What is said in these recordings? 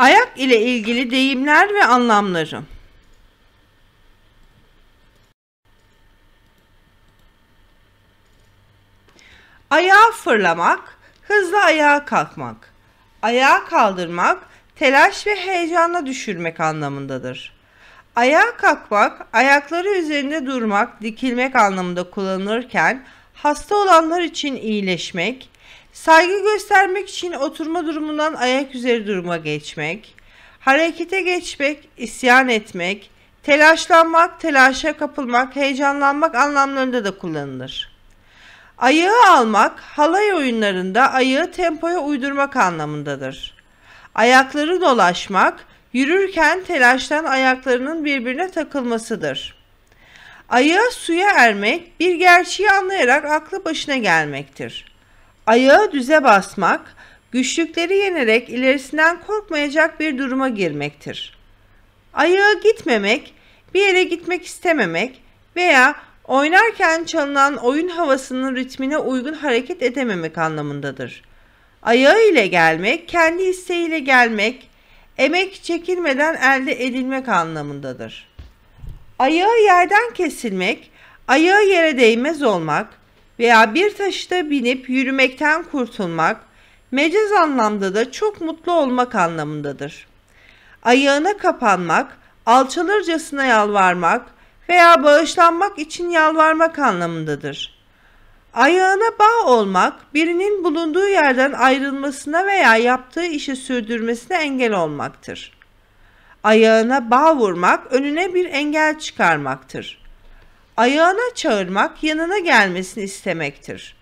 Ayak ile ilgili deyimler ve anlamları. Ayağa fırlamak, hızla ayağa kalkmak. Ayağa kaldırmak, telaş ve heyecanla düşürmek anlamındadır. Ayağa kalkmak, ayakları üzerinde durmak, dikilmek anlamında kullanılırken hasta olanlar için iyileşmek, Saygı göstermek için oturma durumundan ayak üzeri duruma geçmek, harekete geçmek, isyan etmek, telaşlanmak, telaşa kapılmak, heyecanlanmak anlamlarında da kullanılır. Ayağı almak, halay oyunlarında ayağı tempoya uydurmak anlamındadır. Ayakları dolaşmak, yürürken telaştan ayaklarının birbirine takılmasıdır. Ayağı suya ermek, bir gerçeği anlayarak aklı başına gelmektir.'' ayağı düze basmak, güçlükleri yenerek ilerisinden korkmayacak bir duruma girmektir. Ayağa gitmemek, bir yere gitmek istememek veya oynarken çalınan oyun havasının ritmine uygun hareket edememek anlamındadır. Ayağı ile gelmek, kendi isteğiyle gelmek, emek çekilmeden elde edilmek anlamındadır. Ayağı yerden kesilmek, ayağı yere değmez olmak, veya bir taşıta binip yürümekten kurtulmak, mecaz anlamda da çok mutlu olmak anlamındadır. Ayağına kapanmak, alçalırcasına yalvarmak veya bağışlanmak için yalvarmak anlamındadır. Ayağına bağ olmak, birinin bulunduğu yerden ayrılmasına veya yaptığı işi sürdürmesine engel olmaktır. Ayağına bağ vurmak, önüne bir engel çıkarmaktır.'' ayağına çağırmak yanına gelmesini istemektir.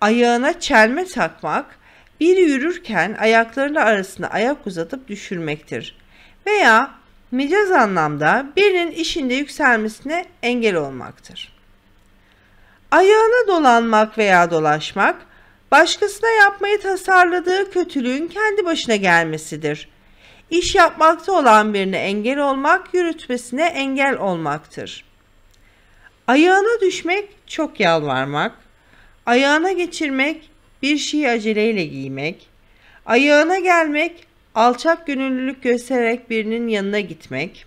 Ayağına çelme takmak, biri yürürken ayaklarının arasına ayak uzatıp düşürmektir. Veya mecaz anlamda birinin işinde yükselmesine engel olmaktır. Ayağına dolanmak veya dolaşmak, başkasına yapmayı tasarladığı kötülüğün kendi başına gelmesidir. İş yapmakta olan birine engel olmak, yürütmesine engel olmaktır. Ayağına düşmek çok yalvarmak, ayağına geçirmek bir şeyi aceleyle giymek, ayağına gelmek alçak gönüllülük göstererek birinin yanına gitmek,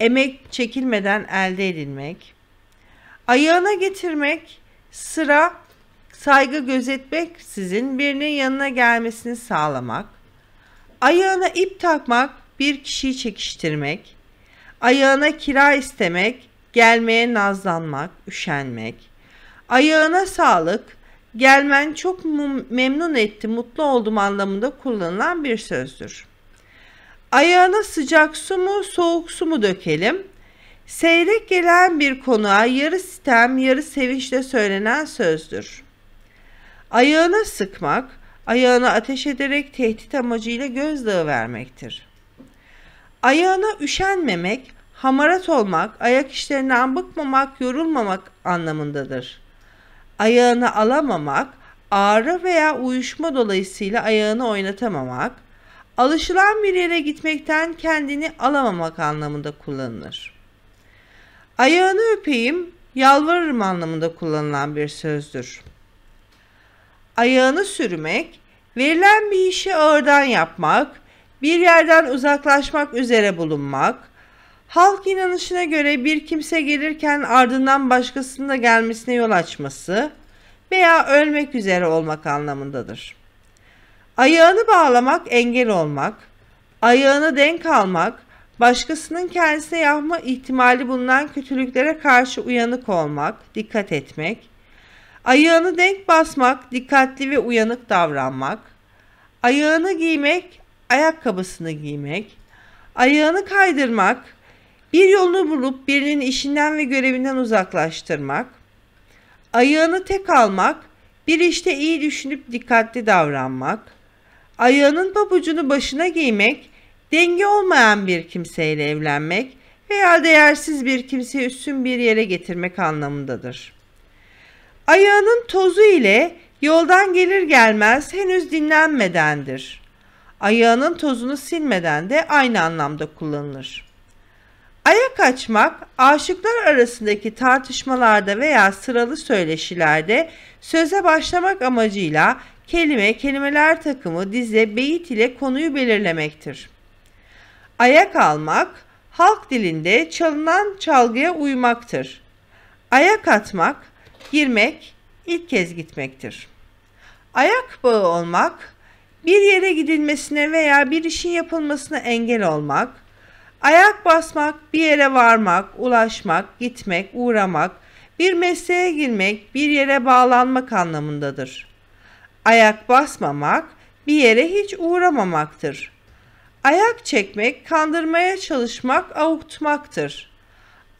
emek çekilmeden elde edilmek, ayağına getirmek sıra saygı gözetmek sizin birinin yanına gelmesini sağlamak, ayağına ip takmak bir kişiyi çekiştirmek, ayağına kira istemek gelmeye nazlanmak, üşenmek. Ayağına sağlık, gelmen çok memnun etti, mutlu oldum anlamında kullanılan bir sözdür. Ayağına sıcak su mu, soğuk su mu dökelim? Seyrek gelen bir konuğa yarı sitem, yarı sevinçle söylenen sözdür. Ayağına sıkmak, ayağına ateş ederek tehdit amacıyla gözdağı vermektir. Ayağına üşenmemek, hamarat olmak, ayak işlerinden bıkmamak, yorulmamak anlamındadır. Ayağını alamamak, ağrı veya uyuşma dolayısıyla ayağını oynatamamak, alışılan bir yere gitmekten kendini alamamak anlamında kullanılır. Ayağını öpeyim, yalvarırım anlamında kullanılan bir sözdür. Ayağını sürmek, verilen bir işi ağırdan yapmak, bir yerden uzaklaşmak üzere bulunmak, Halk inanışına göre bir kimse gelirken ardından başkasının da gelmesine yol açması veya ölmek üzere olmak anlamındadır. Ayağını bağlamak engel olmak, ayağını denk almak, başkasının kendisine yapma ihtimali bulunan kötülüklere karşı uyanık olmak, dikkat etmek, ayağını denk basmak, dikkatli ve uyanık davranmak, ayağını giymek, ayakkabısını giymek, ayağını kaydırmak, bir yolunu bulup birinin işinden ve görevinden uzaklaştırmak, ayağını tek almak, bir işte iyi düşünüp dikkatli davranmak, ayağının pabucunu başına giymek, denge olmayan bir kimseyle evlenmek veya değersiz bir kimseyi üstün bir yere getirmek anlamındadır. Ayağının tozu ile yoldan gelir gelmez henüz dinlenmedendir. Ayağının tozunu silmeden de aynı anlamda kullanılır.'' Ayak açmak, aşıklar arasındaki tartışmalarda veya sıralı söyleşilerde söze başlamak amacıyla kelime, kelimeler takımı, dize, beyit ile konuyu belirlemektir. Ayak almak, halk dilinde çalınan çalgıya uymaktır. Ayak atmak, girmek, ilk kez gitmektir. Ayak bağı olmak, bir yere gidilmesine veya bir işin yapılmasına engel olmak, Ayak basmak, bir yere varmak, ulaşmak, gitmek, uğramak, bir mesleğe girmek, bir yere bağlanmak anlamındadır. Ayak basmamak, bir yere hiç uğramamaktır. Ayak çekmek, kandırmaya çalışmak, avutmaktır.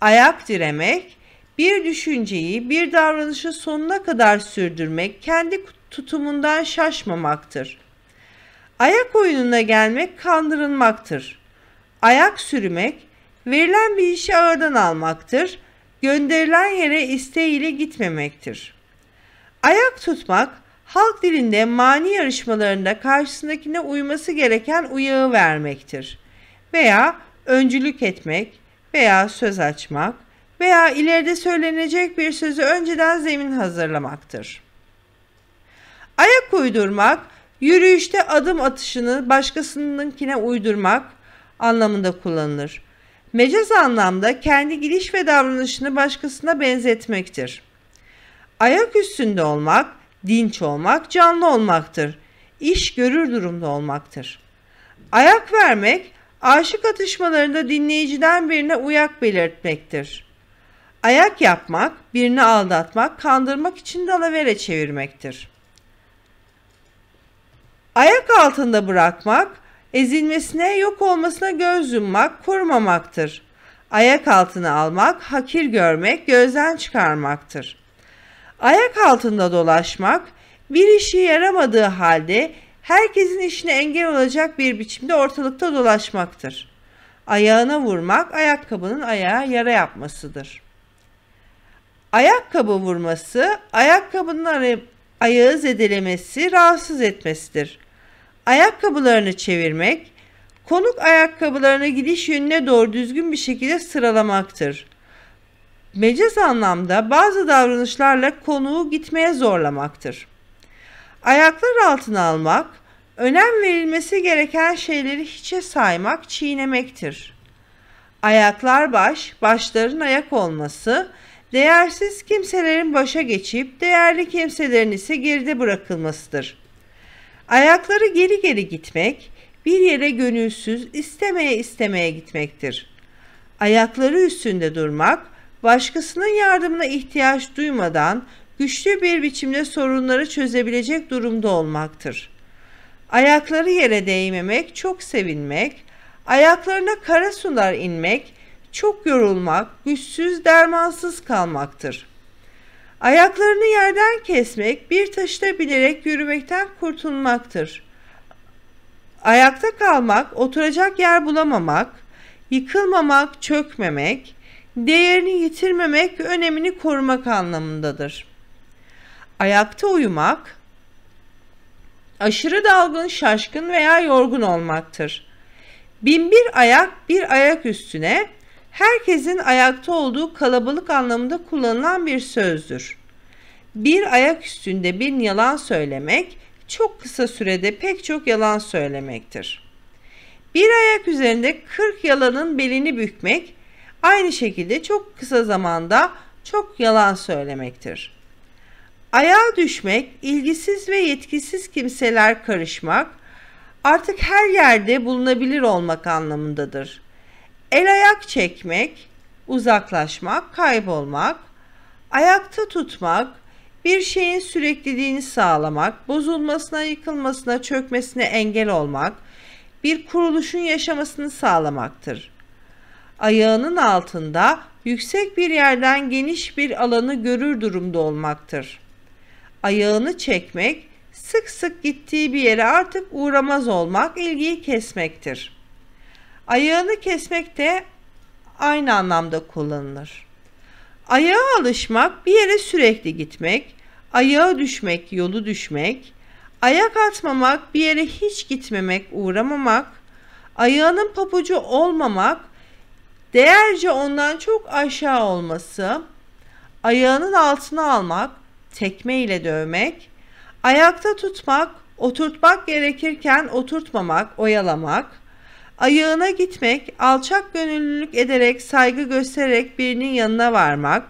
Ayak diremek, bir düşünceyi, bir davranışı sonuna kadar sürdürmek, kendi tutumundan şaşmamaktır. Ayak oyununa gelmek kandırılmaktır.'' ayak sürmek, verilen bir işi ağırdan almaktır, gönderilen yere isteğiyle gitmemektir. Ayak tutmak, halk dilinde mani yarışmalarında karşısındakine uyması gereken uyağı vermektir. Veya öncülük etmek veya söz açmak veya ileride söylenecek bir sözü önceden zemin hazırlamaktır. Ayak uydurmak, yürüyüşte adım atışını başkasınınkine uydurmak, anlamında kullanılır. Mecaz anlamda kendi giriş ve davranışını başkasına benzetmektir. Ayak üstünde olmak, dinç olmak, canlı olmaktır. İş görür durumda olmaktır. Ayak vermek, aşık atışmalarında dinleyiciden birine uyak belirtmektir. Ayak yapmak, birini aldatmak, kandırmak için dalavere çevirmektir. Ayak altında bırakmak, ezilmesine, yok olmasına göz yummak, korumamaktır. Ayak altına almak, hakir görmek, gözden çıkarmaktır. Ayak altında dolaşmak, bir işi yaramadığı halde herkesin işine engel olacak bir biçimde ortalıkta dolaşmaktır. Ayağına vurmak, ayakkabının ayağa yara yapmasıdır. Ayakkabı vurması, ayakkabının ayağı zedelemesi, rahatsız etmesidir.'' ayakkabılarını çevirmek, konuk ayakkabılarını gidiş yönüne doğru düzgün bir şekilde sıralamaktır. Mecaz anlamda bazı davranışlarla konuğu gitmeye zorlamaktır. Ayaklar altına almak, önem verilmesi gereken şeyleri hiçe saymak, çiğnemektir. Ayaklar baş, başların ayak olması, değersiz kimselerin başa geçip değerli kimselerin ise geride bırakılmasıdır.'' Ayakları geri geri gitmek, bir yere gönülsüz, istemeye istemeye gitmektir. Ayakları üstünde durmak, başkasının yardımına ihtiyaç duymadan güçlü bir biçimde sorunları çözebilecek durumda olmaktır. Ayakları yere değmemek, çok sevinmek, ayaklarına kara sular inmek, çok yorulmak, güçsüz, dermansız kalmaktır.'' Ayaklarını yerden kesmek bir taşta bilerek yürümekten kurtulmaktır. Ayakta kalmak, oturacak yer bulamamak, yıkılmamak, çökmemek, değerini yitirmemek, önemini korumak anlamındadır. Ayakta uyumak, aşırı dalgın, şaşkın veya yorgun olmaktır. Binbir ayak bir ayak üstüne, herkesin ayakta olduğu kalabalık anlamında kullanılan bir sözdür. Bir ayak üstünde bir yalan söylemek çok kısa sürede pek çok yalan söylemektir. Bir ayak üzerinde 40 yalanın belini bükmek aynı şekilde çok kısa zamanda çok yalan söylemektir. Ayağa düşmek, ilgisiz ve yetkisiz kimseler karışmak, artık her yerde bulunabilir olmak anlamındadır. El ayak çekmek, uzaklaşmak, kaybolmak, ayakta tutmak, bir şeyin sürekliliğini sağlamak, bozulmasına, yıkılmasına, çökmesine engel olmak, bir kuruluşun yaşamasını sağlamaktır. Ayağının altında yüksek bir yerden geniş bir alanı görür durumda olmaktır. Ayağını çekmek, sık sık gittiği bir yere artık uğramaz olmak, ilgiyi kesmektir.'' Ayağını kesmek de aynı anlamda kullanılır. Ayağa alışmak bir yere sürekli gitmek, ayağa düşmek, yolu düşmek, ayak atmamak, bir yere hiç gitmemek, uğramamak, ayağının papucu olmamak, değerce ondan çok aşağı olması, ayağının altına almak, tekme ile dövmek, ayakta tutmak, oturtmak gerekirken oturtmamak, oyalamak, Ayağına gitmek, alçak gönüllülük ederek, saygı göstererek birinin yanına varmak.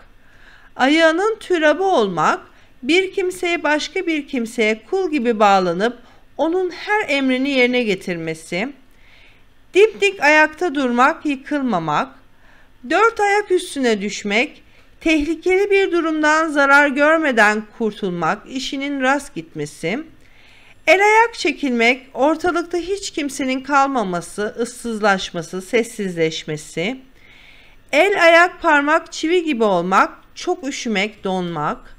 Ayağının türabı olmak, bir kimseye başka bir kimseye kul gibi bağlanıp onun her emrini yerine getirmesi. dipdik ayakta durmak, yıkılmamak. Dört ayak üstüne düşmek, tehlikeli bir durumdan zarar görmeden kurtulmak, işinin rast gitmesi.'' El ayak çekilmek, ortalıkta hiç kimsenin kalmaması, ıssızlaşması, sessizleşmesi. El ayak parmak çivi gibi olmak, çok üşümek, donmak.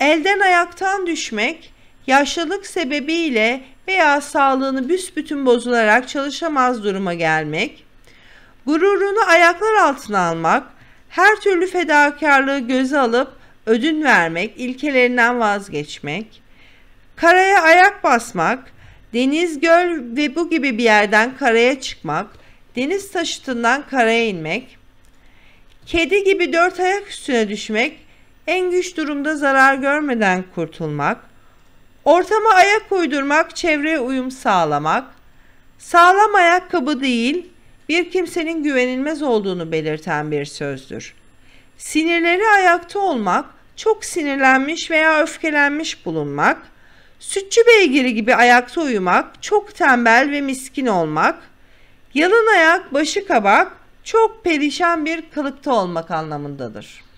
Elden ayaktan düşmek, yaşlılık sebebiyle veya sağlığını büsbütün bozularak çalışamaz duruma gelmek. Gururunu ayaklar altına almak, her türlü fedakarlığı göze alıp ödün vermek, ilkelerinden vazgeçmek. Karaya ayak basmak, deniz, göl ve bu gibi bir yerden karaya çıkmak, deniz taşıtından karaya inmek, kedi gibi dört ayak üstüne düşmek, en güç durumda zarar görmeden kurtulmak, ortama ayak uydurmak, çevreye uyum sağlamak, sağlam ayakkabı değil, bir kimsenin güvenilmez olduğunu belirten bir sözdür. Sinirleri ayakta olmak, çok sinirlenmiş veya öfkelenmiş bulunmak, sütçü beygiri gibi ayakta uyumak, çok tembel ve miskin olmak, yalın ayak, başı kabak, çok perişan bir kılıkta olmak anlamındadır.''